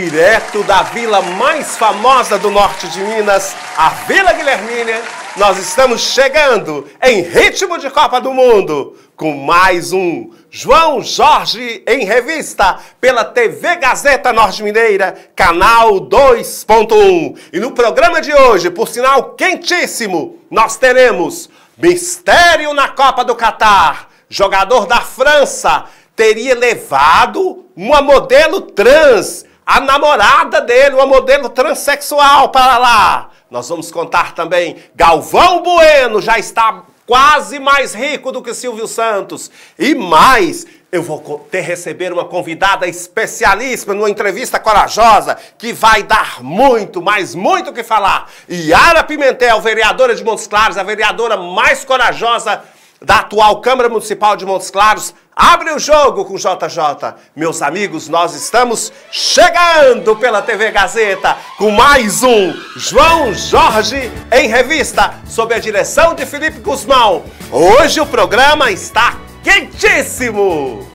direto da vila mais famosa do norte de Minas, a Vila Guilhermina, nós estamos chegando em ritmo de Copa do Mundo com mais um João Jorge em Revista pela TV Gazeta Norte Mineira, canal 2.1. E no programa de hoje, por sinal quentíssimo, nós teremos Mistério na Copa do Catar. Jogador da França teria levado uma modelo trans a namorada dele, uma modelo transexual, para lá. Nós vamos contar também, Galvão Bueno já está quase mais rico do que Silvio Santos. E mais, eu vou ter receber uma convidada especialíssima numa entrevista corajosa que vai dar muito, mas muito o que falar. Yara Pimentel, vereadora de Montes Claros, a vereadora mais corajosa da atual Câmara Municipal de Montes Claros, abre o jogo com JJ. Meus amigos, nós estamos chegando pela TV Gazeta com mais um João Jorge em Revista, sob a direção de Felipe Guzmão. Hoje o programa está quentíssimo!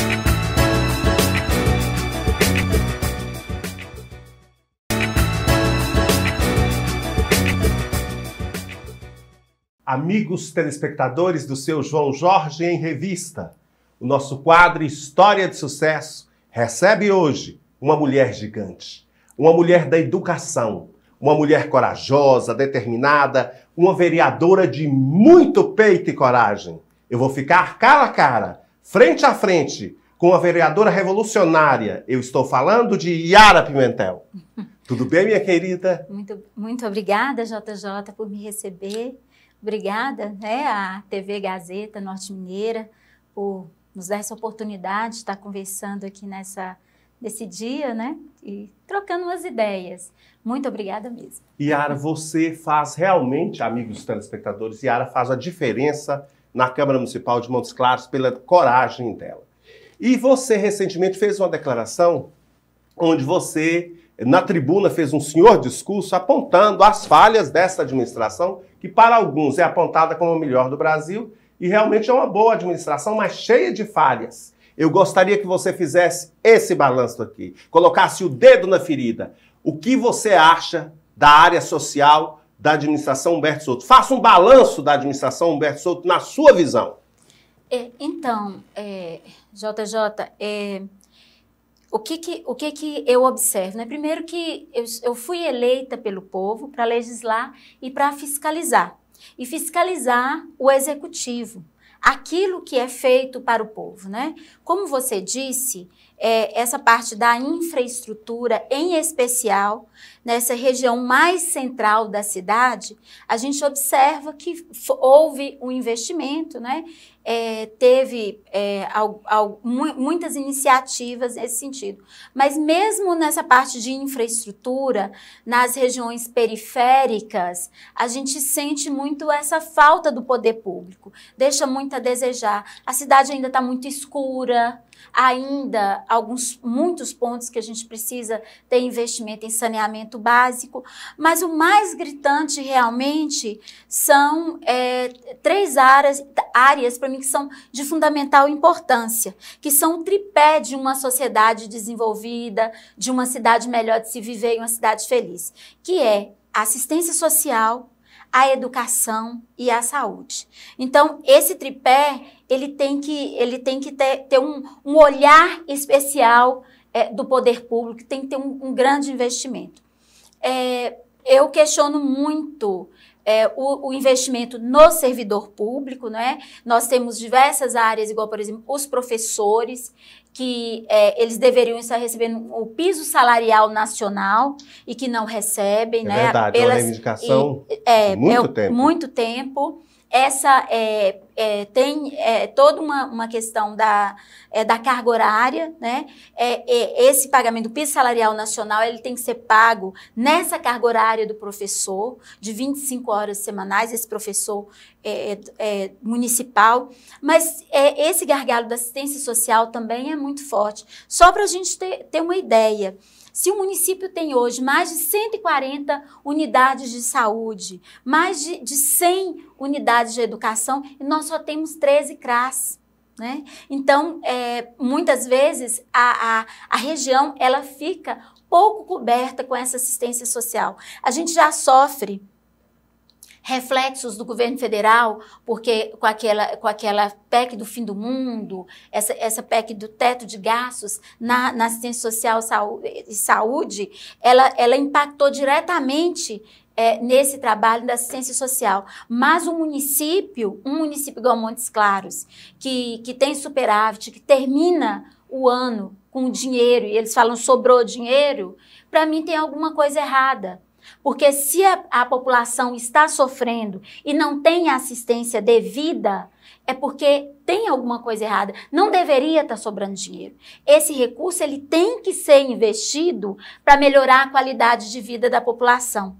amigos telespectadores do seu João Jorge em Revista. O nosso quadro História de Sucesso recebe hoje uma mulher gigante, uma mulher da educação, uma mulher corajosa, determinada, uma vereadora de muito peito e coragem. Eu vou ficar cara a cara, frente a frente, com a vereadora revolucionária. Eu estou falando de Yara Pimentel. Tudo bem, minha querida? Muito, muito obrigada, JJ, por me receber. Obrigada né, à TV Gazeta Norte Mineira por nos dar essa oportunidade de estar conversando aqui nessa, nesse dia, né? E trocando umas ideias. Muito obrigada mesmo. Yara, você faz realmente, amigos telespectadores, Yara faz a diferença na Câmara Municipal de Montes Claros pela coragem dela. E você recentemente fez uma declaração onde você, na tribuna, fez um senhor discurso apontando as falhas dessa administração que para alguns é apontada como a melhor do Brasil e realmente é uma boa administração, mas cheia de falhas. Eu gostaria que você fizesse esse balanço aqui, colocasse o dedo na ferida. O que você acha da área social da administração Humberto Souto? Faça um balanço da administração Humberto Souto na sua visão. É, então, é, JJ, é, o que que, o que, que eu observo? Né? Primeiro que eu, eu fui eleita pelo povo para legislar e para fiscalizar. E fiscalizar o executivo, aquilo que é feito para o povo. Né? Como você disse, é, essa parte da infraestrutura, em especial nessa região mais central da cidade, a gente observa que houve um investimento, né? É, teve é, al, al, muitas iniciativas nesse sentido. Mas mesmo nessa parte de infraestrutura, nas regiões periféricas, a gente sente muito essa falta do poder público, deixa muito a desejar. A cidade ainda está muito escura, ainda alguns muitos pontos que a gente precisa ter investimento em saneamento básico, mas o mais gritante realmente são é, três áreas, áreas para mim que são de fundamental importância, que são o tripé de uma sociedade desenvolvida, de uma cidade melhor de se viver e uma cidade feliz, que é assistência social, a educação e a saúde. Então, esse tripé, ele tem que, ele tem que ter, ter um, um olhar especial é, do poder público, tem que ter um, um grande investimento. É, eu questiono muito é, o, o, investimento no servidor público, né? Nós temos diversas áreas, igual, por exemplo, os professores que é, eles deveriam estar recebendo o piso salarial nacional e que não recebem, é né? Verdade, é pelas, uma reivindicação e, é, muito é tempo. Muito tempo essa é, é, tem é, toda uma, uma questão da, é, da carga horária, né? É, é, esse pagamento do piso salarial nacional ele tem que ser pago nessa carga horária do professor de 25 horas semanais, esse professor municipal, mas esse gargalo da assistência social também é muito forte. Só para a gente ter, ter uma ideia. Se o município tem hoje mais de 140 unidades de saúde, mais de, de 100 unidades de educação e nós só temos 13 CRAS. Né? Então, é, muitas vezes a, a, a região ela fica pouco coberta com essa assistência social. A gente já sofre reflexos do governo federal, porque com aquela, com aquela PEC do fim do mundo, essa, essa PEC do teto de gastos na, na assistência social e saúde, ela, ela impactou diretamente é, nesse trabalho da assistência social. Mas o município, um município igual Montes Claros, que, que tem superávit, que termina o ano com dinheiro, e eles falam sobrou dinheiro, para mim tem alguma coisa errada porque se a, a, população está sofrendo e não tem assistência devida, é porque tem alguma coisa errada. Não deveria estar sobrando dinheiro. Esse recurso ele tem que ser investido para melhorar a qualidade de vida da população.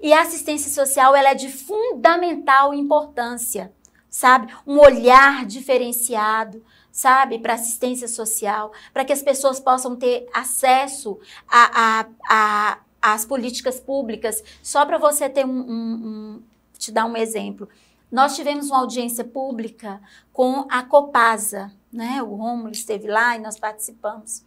E a assistência social ela é de fundamental importância, sabe? Um olhar diferenciado, sabe, para assistência social, para que as pessoas possam ter acesso a, a, a as políticas públicas. Só para você ter um, um, um, te dar um exemplo, nós tivemos uma audiência pública com a Copasa, né? O Rômulo esteve lá e nós participamos.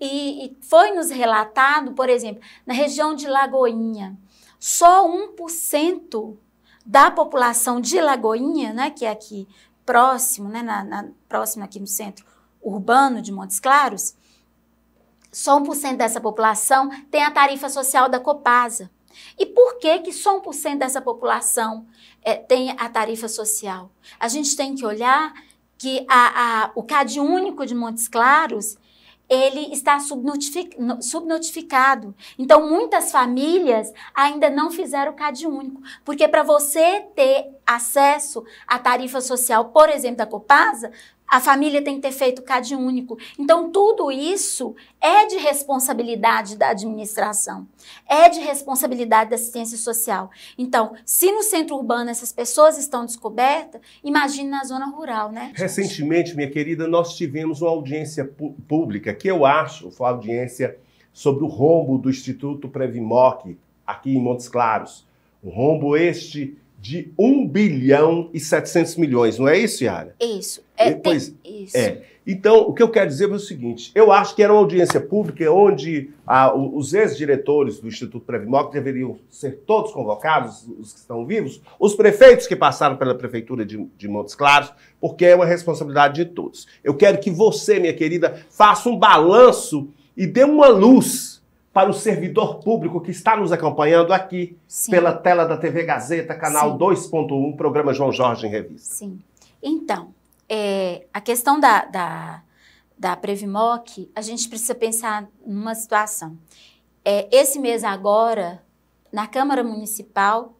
E, e foi nos relatado, por exemplo, na região de Lagoinha, só 1% da população de Lagoinha, né, que é aqui próximo, né, na, na, próximo aqui no centro urbano de Montes Claros, só 1% dessa população tem a tarifa social da Copasa. E por que que só 1% dessa população é, tem a tarifa social? A gente tem que olhar que a, a, o CAD único de Montes Claros ele está subnotificado. Então, muitas famílias ainda não fizeram o CAD único, porque para você ter acesso à tarifa social, por exemplo, da Copasa, a família tem que ter feito CAD único. Então, tudo isso é de responsabilidade da administração, é de responsabilidade da assistência social. Então, se no centro urbano essas pessoas estão descobertas, imagine na zona rural, né? Recentemente, minha querida, nós tivemos uma audiência pública, que eu acho, foi uma audiência sobre o rombo do Instituto Previmoc, aqui em Montes Claros. O rombo este de 1 bilhão e 700 milhões, não é isso, Yara? Isso. É, tem... isso. é. Então, o que eu quero dizer é o seguinte: eu acho que era uma audiência pública onde ah, os ex-diretores do Instituto Previmoc deveriam ser todos convocados, os que estão vivos, os prefeitos que passaram pela Prefeitura de, de Montes Claros, porque é uma responsabilidade de todos. Eu quero que você, minha querida, faça um balanço e dê uma luz para o servidor público que está nos acompanhando aqui Sim. pela tela da TV Gazeta, canal 2.1, programa João Jorge em Revista. Sim. Então, é, a questão da, da, da Previmoc, a gente precisa pensar numa situação. É, esse mês agora, na Câmara Municipal,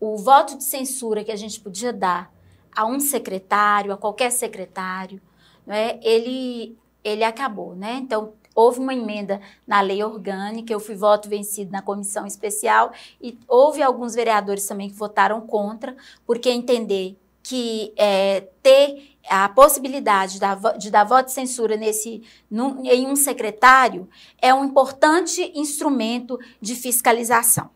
o voto de censura que a gente podia dar a um secretário, a qualquer secretário, né, ele, ele acabou. Né? Então, Houve uma emenda na lei orgânica, eu fui voto vencido na comissão especial e houve alguns vereadores também que votaram contra, porque entender que é, ter a possibilidade de dar, voto de censura nesse, num, em um secretário é um importante instrumento de fiscalização.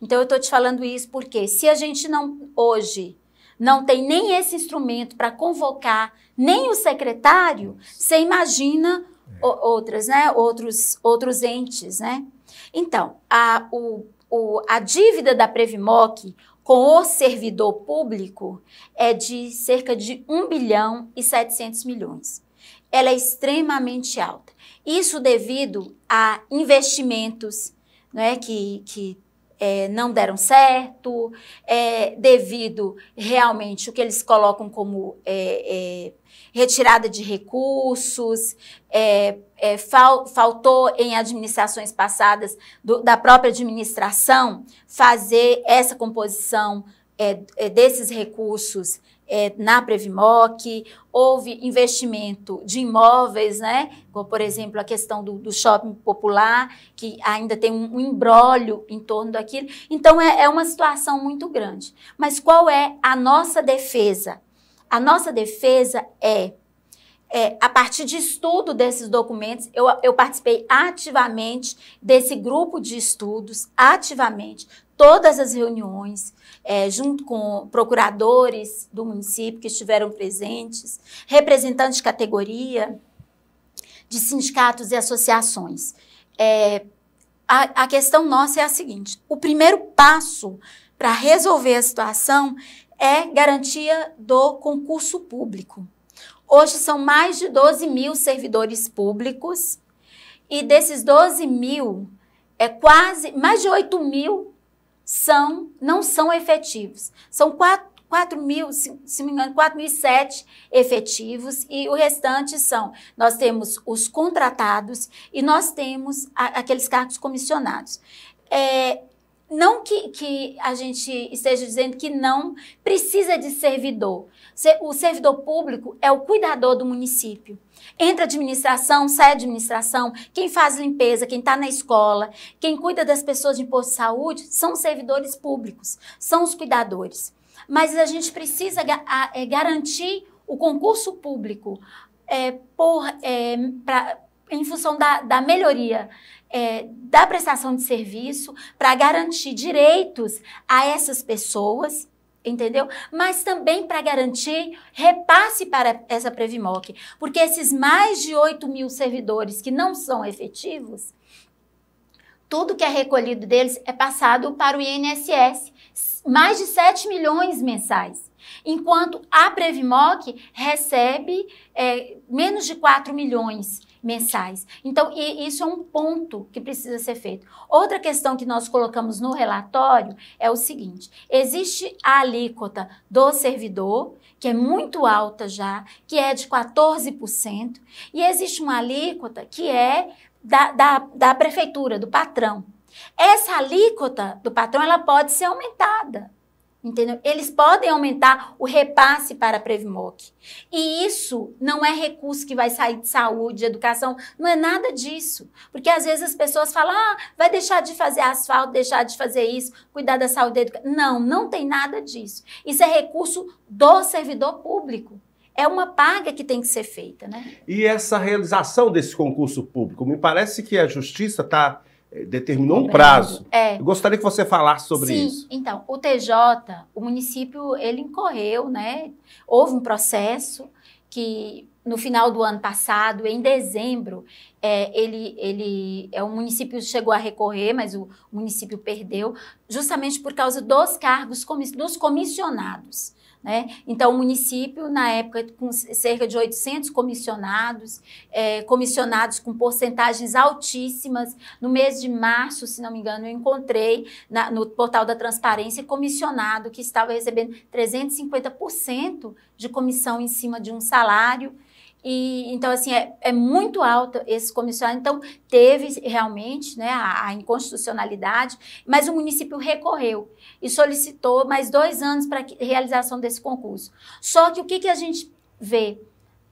Então, eu estou te falando isso porque se a gente não, hoje, não tem nem esse instrumento para convocar nem o secretário, você imagina é. outras, né? Outros, outros entes, né? Então, a, o, o, a dívida da Previmoc com o servidor público é de cerca de 1 bilhão e 700 milhões. Ela é extremamente alta. Isso devido a investimentos né, que, que é, não deram certo, é, devido realmente o que eles colocam como é, é retirada de recursos, é, é, fal, faltou em administrações passadas do, da própria administração fazer essa composição desses recursos é, na Previmoc, houve investimento de imóveis, né? Como, por exemplo, a questão do, do, shopping popular, que ainda tem um, um embrólio em torno daquilo. Então, é, é uma situação muito grande. Mas qual é a nossa defesa? A nossa defesa é é, a partir de estudo desses documentos, eu, eu, participei ativamente desse grupo de estudos, ativamente todas as reuniões, é, junto com procuradores do município que estiveram presentes, representantes de categoria, de sindicatos e associações. É, a, a questão nossa é a seguinte: o primeiro passo para resolver a situação é garantia do concurso público. Hoje são mais de 12 mil servidores públicos e desses 12 mil, é quase mais de 8 mil são, não são efetivos. São 4, mil, se, se me engano, 4.007 efetivos e o restante são, nós temos os contratados e nós temos a, aqueles cargos comissionados. É, não que, que a gente esteja dizendo que não precisa de servidor. O servidor público é o cuidador do município. Entra administração, sai administração, quem faz limpeza, quem está na escola, quem cuida das pessoas de imposto de saúde, são servidores públicos, são os cuidadores. Mas a gente precisa é garantir o concurso público é, por, é, pra, em função da, da melhoria é, da prestação de serviço para garantir direitos a essas pessoas, entendeu? Mas também para garantir repasse para essa Previmoc, porque esses mais de 8 mil servidores que não são efetivos, tudo que é recolhido deles é passado para o INSS, mais de 7 milhões mensais. Enquanto a Previmoc recebe é, menos de 4 milhões mensais. Então, isso é um ponto que precisa ser feito. Outra questão que nós colocamos no relatório é o seguinte: existe a alíquota do servidor, que é muito alta já, que é de 14%, e existe uma alíquota que é da, da, da prefeitura, do patrão. Essa alíquota do patrão ela pode ser aumentada. Entendeu? Eles podem aumentar o repasse para a Previmoc. E isso não é recurso que vai sair de saúde, de educação, não é nada disso. Porque às vezes as pessoas falam, ah, vai deixar de fazer asfalto, deixar de fazer isso, cuidar da saúde da educação. Não, não tem nada disso. Isso é recurso do servidor público é uma paga que tem que ser feita, né? E essa realização desse concurso público, me parece que a justiça está eh, determinou um prazo. É. Eu gostaria que você falasse sobre Sim, isso. Sim, então, o TJ, o município, ele incorreu, né? Houve um processo que no final do ano passado, em dezembro, é, ele, ele é o município chegou a recorrer, mas o município perdeu, justamente por causa dos cargos dos comissionados. Né? Então, o município, na época, com cerca de 800 comissionados, é, comissionados com porcentagens altíssimas. No mês de março, se não me engano, eu encontrei na, no portal da transparência comissionado que estava recebendo 350% de comissão em cima de um salário. E, então, assim, é, é muito alto esse comissário Então, teve realmente né, a, a, inconstitucionalidade, mas o município recorreu e solicitou mais dois anos para realização desse concurso. Só que o que, que a gente vê?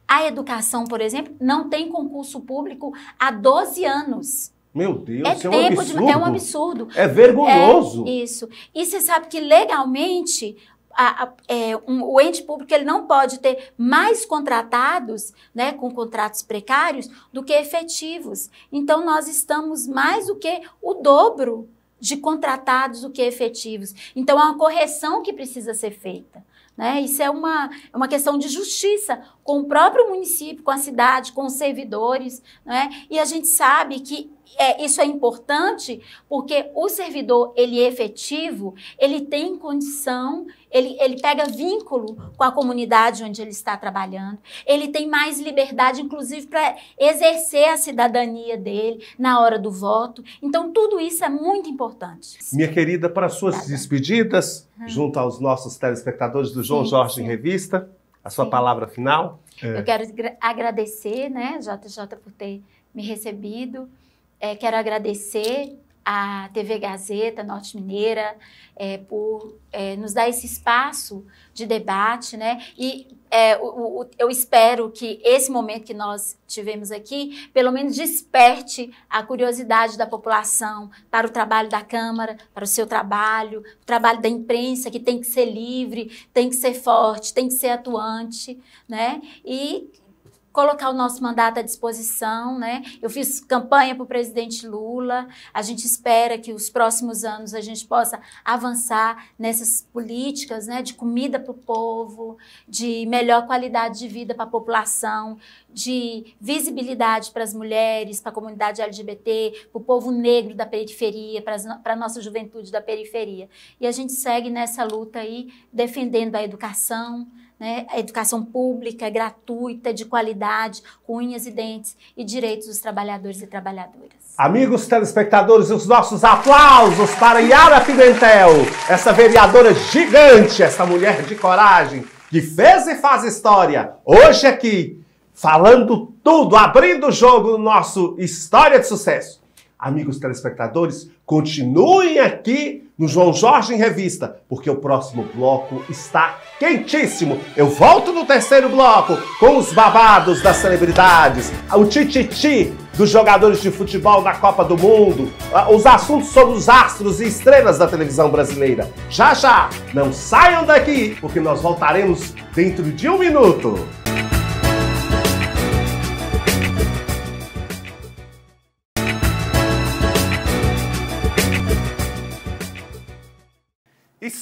A educação, por exemplo, não tem concurso público há 12 anos. Meu Deus, é isso é tempo um absurdo. De, é um absurdo. É vergonhoso. É, isso. E você sabe que legalmente a, a, é, um, o ente público ele não pode ter mais contratados, né, com contratos precários, do que efetivos. Então, nós estamos mais do que o dobro de contratados do que efetivos. Então, há é uma correção que precisa ser feita. Né? Isso é uma, é uma questão de justiça com o próprio município, com a cidade, com os servidores. Né? E a gente sabe que é, isso é importante porque o servidor ele é efetivo ele tem condição ele, ele pega vínculo com a comunidade onde ele está trabalhando ele tem mais liberdade inclusive para exercer a cidadania dele na hora do voto então tudo isso é muito importante minha querida para suas despedidas uhum. junto aos nossos telespectadores do João sim, Jorge sim. em revista a sua sim. palavra final eu é. quero agradecer né JJ por ter me recebido é, quero agradecer à TV Gazeta Norte Mineira é, por é, nos dar esse espaço de debate, né? E é, o, o, eu espero que esse momento que nós tivemos aqui, pelo menos desperte a curiosidade da população para o trabalho da Câmara, para o seu trabalho, o trabalho da imprensa, que tem que ser livre, tem que ser forte, tem que ser atuante, né? E colocar o nosso mandato à disposição, né? Eu fiz campanha para o presidente Lula. A gente espera que os próximos anos a gente possa avançar nessas políticas, né? De comida para o povo, de melhor qualidade de vida para a população, de visibilidade para as mulheres, para a comunidade LGBT, para o povo negro da periferia, para a nossa juventude da periferia. E a gente segue nessa luta aí, defendendo a educação, né? educação pública, é gratuita, de qualidade, com unhas e dentes e direitos dos trabalhadores e trabalhadoras. Amigos telespectadores, os nossos aplausos para Yara Pimentel, essa vereadora gigante, essa mulher de coragem, que fez e faz história, hoje aqui, falando tudo, abrindo o jogo no nosso História de Sucesso. Amigos telespectadores, continuem aqui no João Jorge em Revista, porque o próximo bloco está quentíssimo. Eu volto no terceiro bloco com os babados das celebridades, o tititi dos jogadores de futebol da Copa do Mundo, ah, os assuntos sobre os astros e estrelas da televisão brasileira. Já já, não saiam daqui, porque nós voltaremos dentro de um minuto.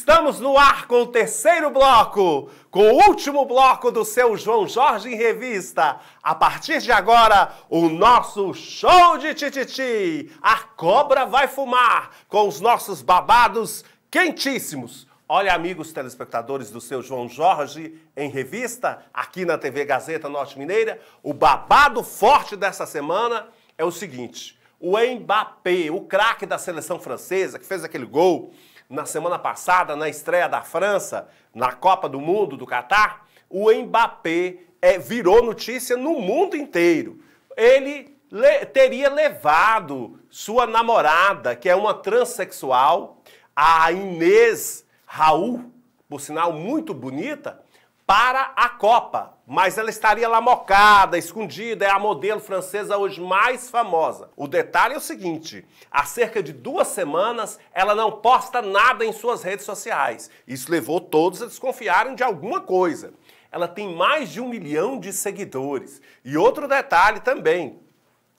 Estamos no ar com o terceiro bloco, com o último bloco do seu João Jorge em Revista. A partir de agora, o nosso show de tititi. A cobra vai fumar com os nossos babados quentíssimos. Olha, amigos telespectadores do seu João Jorge em Revista, aqui na TV Gazeta Norte Mineira, o babado forte dessa semana é o seguinte: o Mbappé, o craque da seleção francesa que fez aquele gol na semana passada, na estreia da França, na Copa do Mundo do Catar, o Mbappé é, virou notícia no mundo inteiro. Ele le teria levado sua namorada, que é uma transexual, a Inês Raul, por sinal muito bonita, para a Copa, mas ela estaria lá mocada, escondida, é a modelo francesa hoje mais famosa. O detalhe é o seguinte: há cerca de duas semanas ela não posta nada em suas redes sociais. Isso levou todos a desconfiarem de alguma coisa. Ela tem mais de um milhão de seguidores. E outro detalhe também: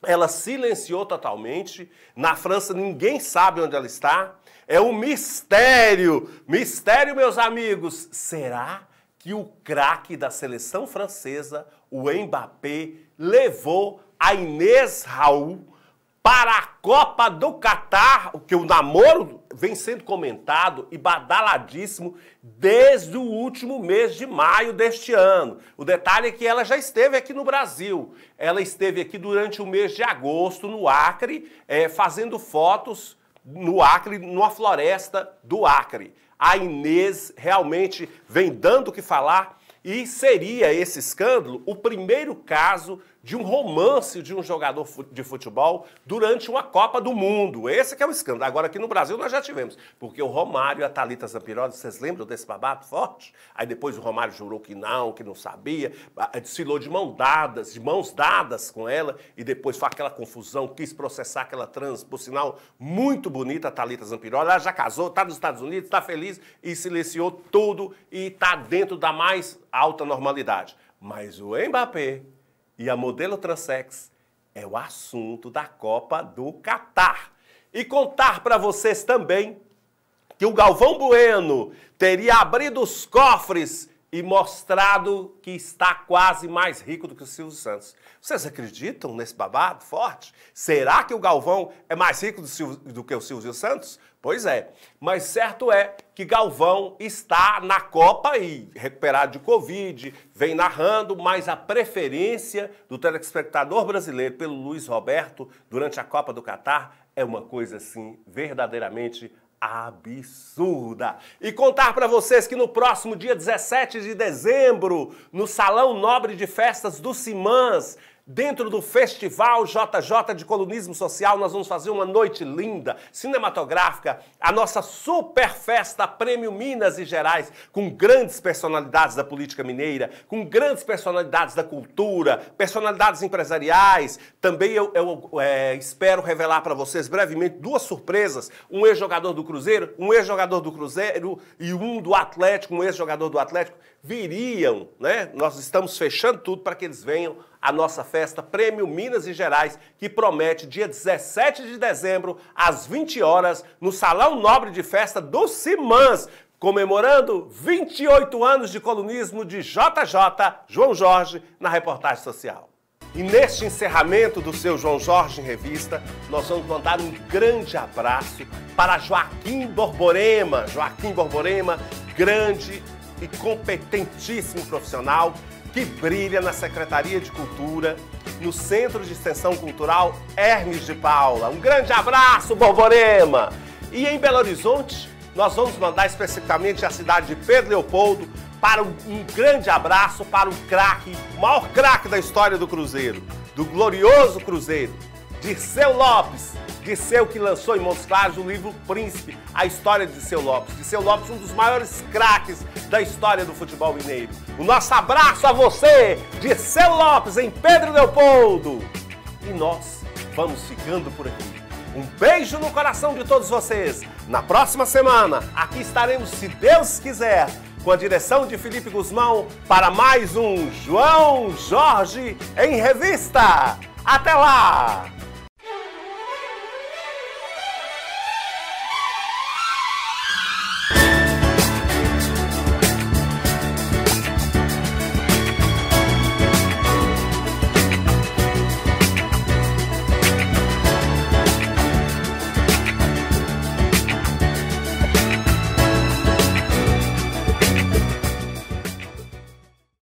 ela silenciou totalmente. Na França ninguém sabe onde ela está. É um mistério! Mistério, meus amigos! Será? que o craque da seleção francesa, o Mbappé, levou a Inês Raul para a Copa do Catar, o que o namoro vem sendo comentado e badaladíssimo desde o último mês de maio deste ano. O detalhe é que ela já esteve aqui no Brasil. Ela esteve aqui durante o mês de agosto, no Acre, é, fazendo fotos no Acre, numa floresta do Acre. A Inês realmente vem dando o que falar e seria esse escândalo o primeiro caso de um romance de um jogador de futebol durante uma Copa do Mundo. Esse é o escândalo. Agora aqui no Brasil nós já tivemos, porque o Romário e a Thalita Zampirosa, vocês lembram desse babado forte? Aí depois o Romário jurou que não, que não sabia, desfilou de mão dadas, de mãos dadas com ela, e depois foi aquela confusão, quis processar aquela trans, por sinal, muito bonita a Thalita Zampirosa. Ela já casou, está nos Estados Unidos, está feliz e silenciou tudo e está dentro da mais alta normalidade. Mas o Mbappé e a modelo transex é o assunto da Copa do Catar. E contar para vocês também que o Galvão Bueno teria abrido os cofres e mostrado que está quase mais rico do que o Silvio Santos. Vocês acreditam nesse babado forte? Será que o Galvão é mais rico do, Silvio, do que o Silvio Santos? Pois é. Mas certo é que Galvão está na Copa e recuperado de Covid, vem narrando, mas a preferência do telespectador brasileiro pelo Luiz Roberto durante a Copa do Catar é uma coisa assim verdadeiramente absurda. E contar para vocês que no próximo dia 17 de dezembro, no Salão Nobre de Festas do Simãs, Dentro do Festival JJ de Colunismo Social, nós vamos fazer uma noite linda, cinematográfica, a nossa super festa Prêmio Minas e Gerais, com grandes personalidades da política mineira, com grandes personalidades da cultura, personalidades empresariais. Também eu, eu é, espero revelar para vocês brevemente duas surpresas: um ex-jogador do Cruzeiro, um ex-jogador do Cruzeiro e um do Atlético, um ex-jogador do Atlético, viriam, né? Nós estamos fechando tudo para que eles venham a nossa festa Prêmio Minas e Gerais, que promete dia 17 de dezembro, às 20 horas, no Salão Nobre de Festa do Simãs, comemorando 28 anos de colunismo de JJ João Jorge na reportagem social. E neste encerramento do seu João Jorge em Revista, nós vamos mandar um grande abraço para Joaquim Borborema. Joaquim Borborema, grande e competentíssimo profissional que brilha na Secretaria de Cultura, no Centro de Extensão Cultural Hermes de Paula. Um grande abraço, Borborema! E em Belo Horizonte, nós vamos mandar especificamente a cidade de Pedro Leopoldo para um, um grande abraço para o craque, o maior craque da história do Cruzeiro, do glorioso Cruzeiro, Dirceu Lopes de que lançou em Montes Claros o livro Príncipe, a história de seu Lopes. De seu Lopes, um dos maiores craques da história do futebol mineiro. O nosso abraço a você, de seu Lopes, em Pedro Leopoldo. E nós vamos ficando por aqui. Um beijo no coração de todos vocês. Na próxima semana, aqui estaremos, se Deus quiser, com a direção de Felipe Guzmão para mais um João Jorge em Revista. Até lá!